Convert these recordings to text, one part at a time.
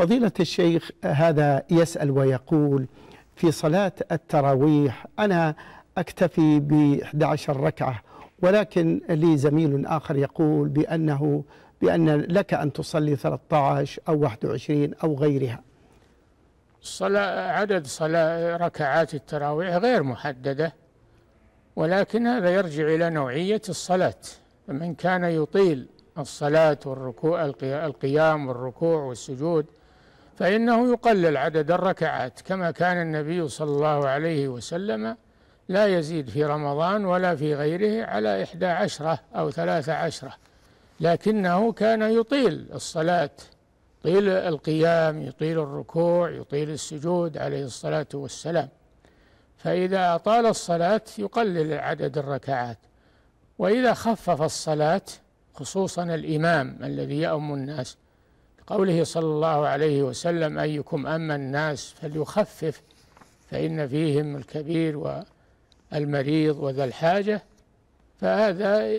فضيلة الشيخ هذا يسأل ويقول في صلاة التراويح أنا أكتفي ب 11 ركعة ولكن لي زميل آخر يقول بأنه بأن لك أن تصلي 13 أو 21 أو غيرها صلاة عدد صلاة ركعات التراويح غير محددة ولكن هذا يرجع إلى نوعية الصلاة فمن كان يطيل الصلاة والركوع القيام والركوع والسجود فإنه يقلل عدد الركعات كما كان النبي صلى الله عليه وسلم لا يزيد في رمضان ولا في غيره على إحدى عشرة أو ثلاثة عشرة لكنه كان يطيل الصلاة يطيل القيام يطيل الركوع يطيل السجود عليه الصلاة والسلام فإذا أطال الصلاة يقلل عدد الركعات وإذا خفف الصلاة خصوصا الإمام الذي يأم الناس قوله صلى الله عليه وسلم أيكم أما الناس فليخفف فإن فيهم الكبير والمريض وذا الحاجة فهذا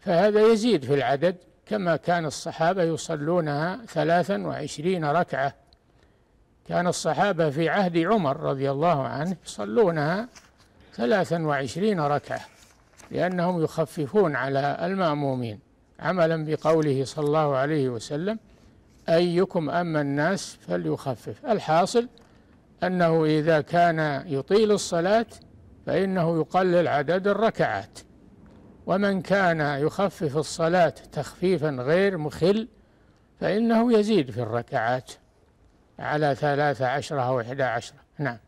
فهذا يزيد في العدد كما كان الصحابة يصلونها ثلاثا وعشرين ركعة كان الصحابة في عهد عمر رضي الله عنه يصلونها ثلاثا وعشرين ركعة لأنهم يخففون على المأمومين عملا بقوله صلى الله عليه وسلم أيكم أما الناس فليخفف الحاصل أنه إذا كان يطيل الصلاة فإنه يقلل عدد الركعات ومن كان يخفف الصلاة تخفيفا غير مخل فإنه يزيد في الركعات على ثلاثة عشرة أو إحدى عشرة نعم